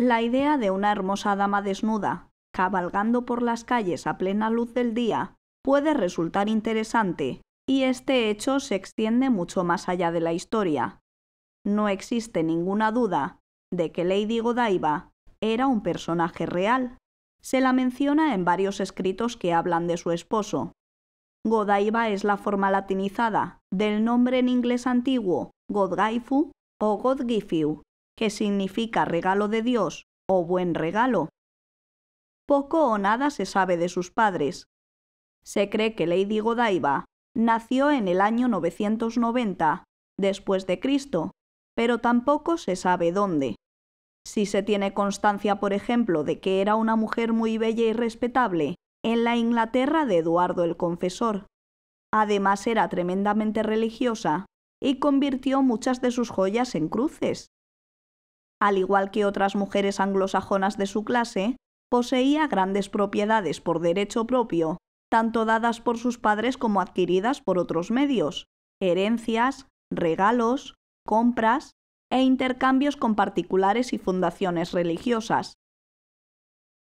La idea de una hermosa dama desnuda, cabalgando por las calles a plena luz del día, puede resultar interesante, y este hecho se extiende mucho más allá de la historia. No existe ninguna duda de que Lady Godiva era un personaje real. Se la menciona en varios escritos que hablan de su esposo. Godaiba es la forma latinizada del nombre en inglés antiguo Godgaifu o Godgifu, que significa regalo de Dios o buen regalo. Poco o nada se sabe de sus padres. Se cree que Lady Godiva nació en el año 990 después de Cristo, pero tampoco se sabe dónde. Si se tiene constancia, por ejemplo, de que era una mujer muy bella y respetable, en la Inglaterra de Eduardo el Confesor. Además era tremendamente religiosa y convirtió muchas de sus joyas en cruces al igual que otras mujeres anglosajonas de su clase, poseía grandes propiedades por derecho propio, tanto dadas por sus padres como adquiridas por otros medios, herencias, regalos, compras e intercambios con particulares y fundaciones religiosas.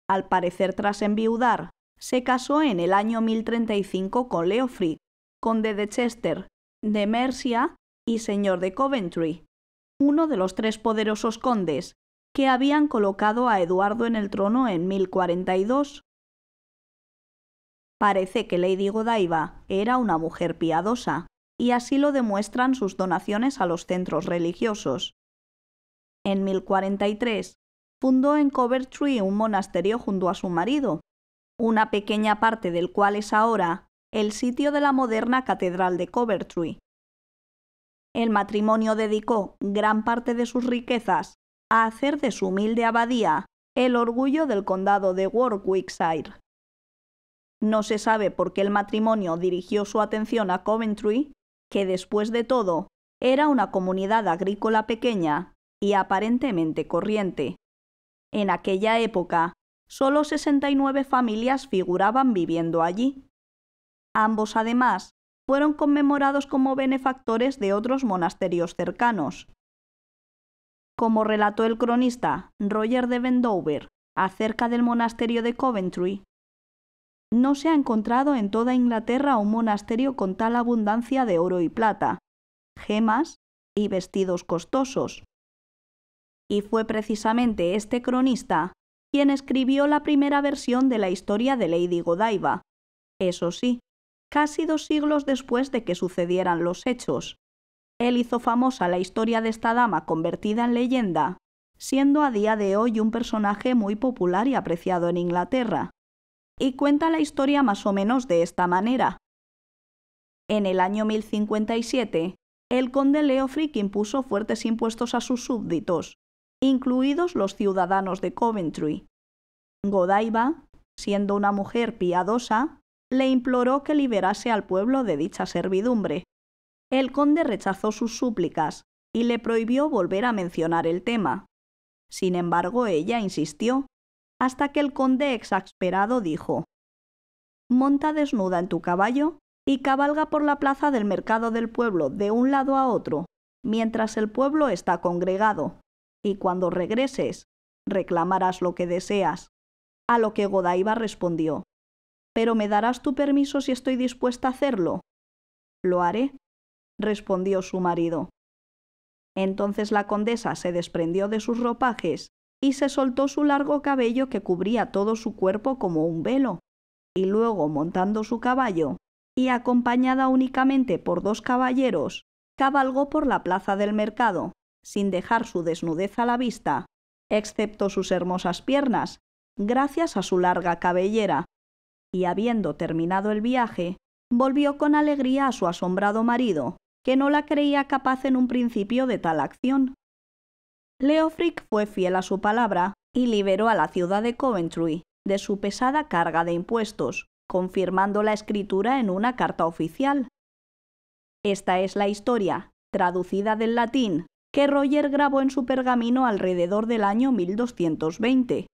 Al parecer tras enviudar, se casó en el año 1035 con Leofric, conde de Chester, de Mercia y señor de Coventry, uno de los tres poderosos condes, que habían colocado a Eduardo en el trono en 1042. Parece que Lady Godiva era una mujer piadosa, y así lo demuestran sus donaciones a los centros religiosos. En 1043, fundó en Covertree un monasterio junto a su marido, una pequeña parte del cual es ahora el sitio de la moderna Catedral de Covertree. El matrimonio dedicó gran parte de sus riquezas a hacer de su humilde abadía el orgullo del condado de Warwickshire. No se sabe por qué el matrimonio dirigió su atención a Coventry, que después de todo era una comunidad agrícola pequeña y aparentemente corriente. En aquella época, solo 69 familias figuraban viviendo allí. Ambos además fueron conmemorados como benefactores de otros monasterios cercanos. Como relató el cronista Roger de Vendover acerca del monasterio de Coventry, no se ha encontrado en toda Inglaterra un monasterio con tal abundancia de oro y plata, gemas y vestidos costosos. Y fue precisamente este cronista quien escribió la primera versión de la historia de Lady Godiva, eso sí, casi dos siglos después de que sucedieran los hechos. Él hizo famosa la historia de esta dama convertida en leyenda, siendo a día de hoy un personaje muy popular y apreciado en Inglaterra. Y cuenta la historia más o menos de esta manera. En el año 1057, el conde Leofric impuso fuertes impuestos a sus súbditos, incluidos los ciudadanos de Coventry. Godaiba, siendo una mujer piadosa, le imploró que liberase al pueblo de dicha servidumbre. El conde rechazó sus súplicas y le prohibió volver a mencionar el tema. Sin embargo, ella insistió, hasta que el conde exasperado dijo Monta desnuda en tu caballo y cabalga por la plaza del mercado del pueblo de un lado a otro, mientras el pueblo está congregado, y cuando regreses, reclamarás lo que deseas. A lo que Godaiba respondió pero ¿me darás tu permiso si estoy dispuesta a hacerlo? Lo haré, respondió su marido. Entonces la condesa se desprendió de sus ropajes y se soltó su largo cabello que cubría todo su cuerpo como un velo, y luego montando su caballo, y acompañada únicamente por dos caballeros, cabalgó por la plaza del mercado, sin dejar su desnudez a la vista, excepto sus hermosas piernas, gracias a su larga cabellera, y habiendo terminado el viaje, volvió con alegría a su asombrado marido, que no la creía capaz en un principio de tal acción. Leofric fue fiel a su palabra y liberó a la ciudad de Coventry de su pesada carga de impuestos, confirmando la escritura en una carta oficial. Esta es la historia, traducida del latín, que Roger grabó en su pergamino alrededor del año 1220.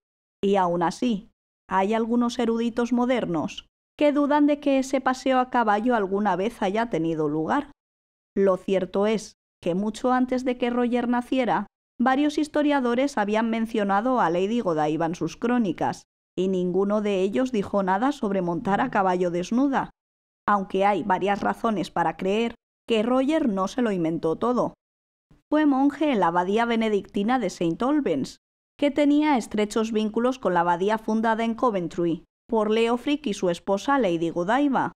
Y aún así, hay algunos eruditos modernos que dudan de que ese paseo a caballo alguna vez haya tenido lugar. Lo cierto es que mucho antes de que Roger naciera, varios historiadores habían mencionado a Lady Godiva en sus crónicas, y ninguno de ellos dijo nada sobre montar a caballo desnuda, aunque hay varias razones para creer que Roger no se lo inventó todo. Fue monje en la abadía benedictina de St. Albans que tenía estrechos vínculos con la abadía fundada en Coventry por Leofric y su esposa Lady Godiva.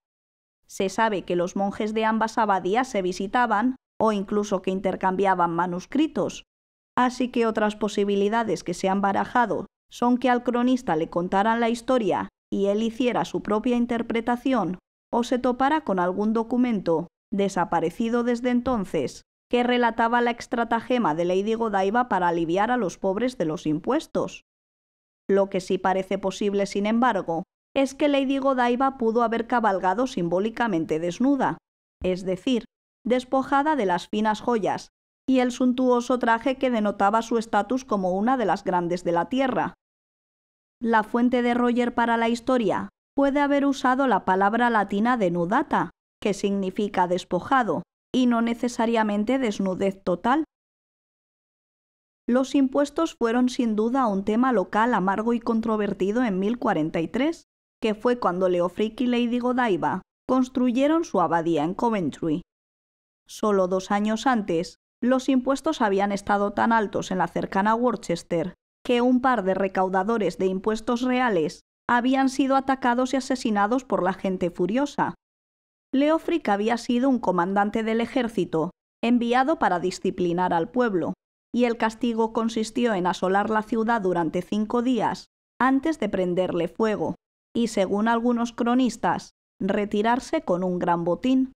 Se sabe que los monjes de ambas abadías se visitaban o incluso que intercambiaban manuscritos, así que otras posibilidades que se han barajado son que al cronista le contaran la historia y él hiciera su propia interpretación o se topara con algún documento desaparecido desde entonces que relataba la estratagema de Lady Godiva para aliviar a los pobres de los impuestos. Lo que sí parece posible, sin embargo, es que Lady Godiva pudo haber cabalgado simbólicamente desnuda, es decir, despojada de las finas joyas y el suntuoso traje que denotaba su estatus como una de las grandes de la tierra. La fuente de Roger para la historia puede haber usado la palabra latina denudata, que significa despojado, y no necesariamente desnudez total. Los impuestos fueron sin duda un tema local amargo y controvertido en 1043, que fue cuando Leofric y Lady Godiva construyeron su abadía en Coventry. Solo dos años antes, los impuestos habían estado tan altos en la cercana Worcester que un par de recaudadores de impuestos reales habían sido atacados y asesinados por la gente furiosa, Leofric había sido un comandante del ejército, enviado para disciplinar al pueblo, y el castigo consistió en asolar la ciudad durante cinco días antes de prenderle fuego, y según algunos cronistas, retirarse con un gran botín.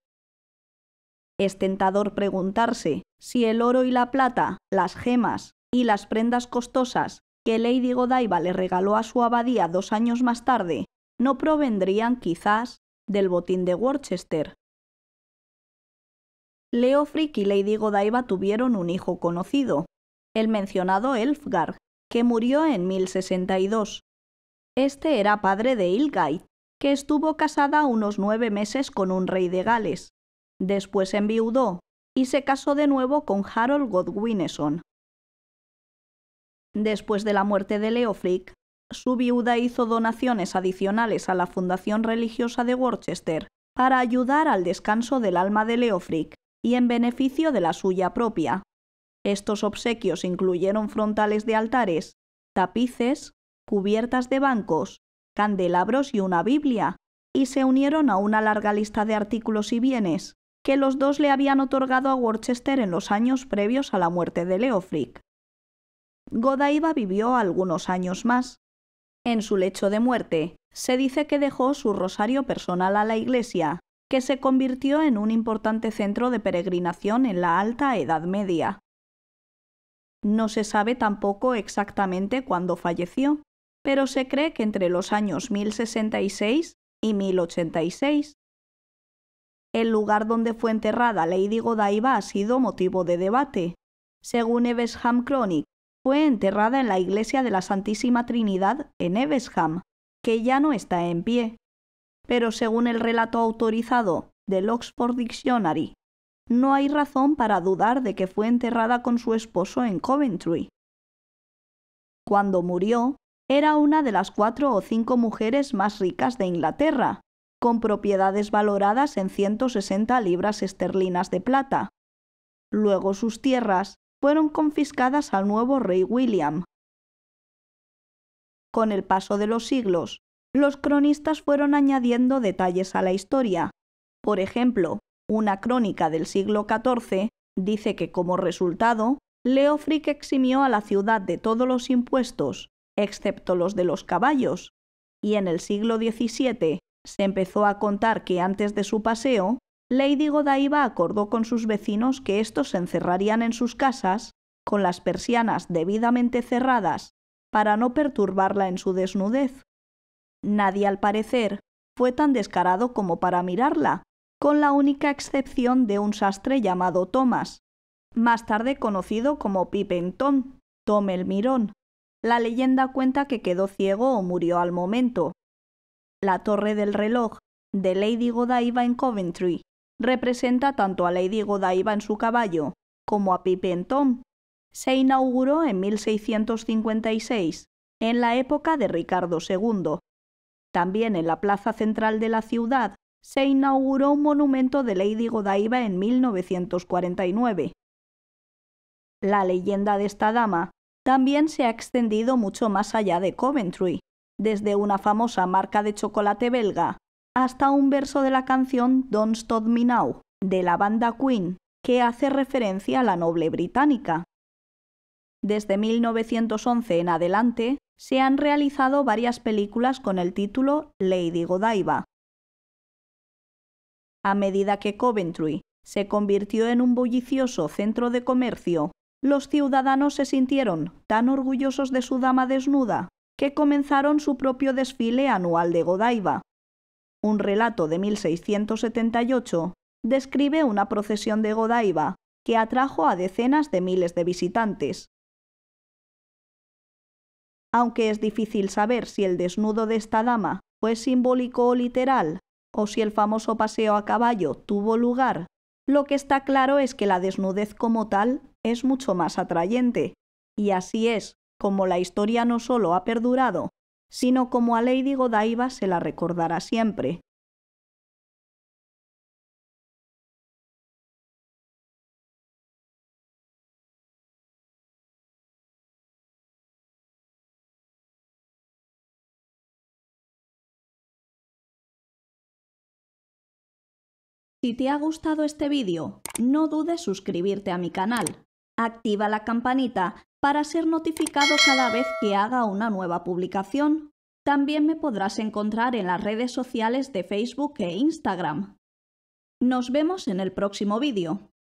Es tentador preguntarse si el oro y la plata, las gemas y las prendas costosas que Lady Godiva le regaló a su abadía dos años más tarde no provendrían quizás del botín de Worcester. Leofric y Lady Godiva tuvieron un hijo conocido, el mencionado Elfgar, que murió en 1062. Este era padre de Ilgai, que estuvo casada unos nueve meses con un rey de Gales. Después enviudó y se casó de nuevo con Harold Godwineson. Después de la muerte de Leofric, su viuda hizo donaciones adicionales a la Fundación Religiosa de Worcester para ayudar al descanso del alma de Leofric y en beneficio de la suya propia. Estos obsequios incluyeron frontales de altares, tapices, cubiertas de bancos, candelabros y una Biblia, y se unieron a una larga lista de artículos y bienes que los dos le habían otorgado a Worcester en los años previos a la muerte de Leofric. Godaiva vivió algunos años más, en su lecho de muerte, se dice que dejó su rosario personal a la iglesia, que se convirtió en un importante centro de peregrinación en la Alta Edad Media. No se sabe tampoco exactamente cuándo falleció, pero se cree que entre los años 1066 y 1086. El lugar donde fue enterrada Lady Godiva ha sido motivo de debate. Según Evesham Chronic, fue enterrada en la iglesia de la Santísima Trinidad en Evesham, que ya no está en pie. Pero según el relato autorizado del Oxford Dictionary, no hay razón para dudar de que fue enterrada con su esposo en Coventry. Cuando murió, era una de las cuatro o cinco mujeres más ricas de Inglaterra, con propiedades valoradas en 160 libras esterlinas de plata. Luego sus tierras fueron confiscadas al nuevo rey William. Con el paso de los siglos, los cronistas fueron añadiendo detalles a la historia. Por ejemplo, una crónica del siglo XIV dice que como resultado, Leofric eximió a la ciudad de todos los impuestos, excepto los de los caballos, y en el siglo XVII se empezó a contar que antes de su paseo, Lady Godiva acordó con sus vecinos que estos se encerrarían en sus casas, con las persianas debidamente cerradas, para no perturbarla en su desnudez. Nadie, al parecer, fue tan descarado como para mirarla, con la única excepción de un sastre llamado Thomas, más tarde conocido como Pipenton, Tom el Mirón. La leyenda cuenta que quedó ciego o murió al momento. La torre del reloj de Lady Godiva en Coventry representa tanto a Lady Godiva en su caballo como a Pipe Tom. Se inauguró en 1656, en la época de Ricardo II. También en la plaza central de la ciudad se inauguró un monumento de Lady Godiva en 1949. La leyenda de esta dama también se ha extendido mucho más allá de Coventry, desde una famosa marca de chocolate belga hasta un verso de la canción Don't Stop Me Now de la banda Queen, que hace referencia a la noble británica. Desde 1911 en adelante, se han realizado varias películas con el título Lady Godiva. A medida que Coventry se convirtió en un bullicioso centro de comercio, los ciudadanos se sintieron tan orgullosos de su dama desnuda que comenzaron su propio desfile anual de Godiva, un relato de 1678, describe una procesión de Godaiba que atrajo a decenas de miles de visitantes. Aunque es difícil saber si el desnudo de esta dama fue simbólico o literal, o si el famoso paseo a caballo tuvo lugar, lo que está claro es que la desnudez como tal es mucho más atrayente, y así es como la historia no solo ha perdurado, sino como a Lady Godaiva se la recordará siempre. Si te ha gustado este vídeo, no dudes suscribirte a mi canal. Activa la campanita para ser notificado cada vez que haga una nueva publicación. También me podrás encontrar en las redes sociales de Facebook e Instagram. Nos vemos en el próximo vídeo.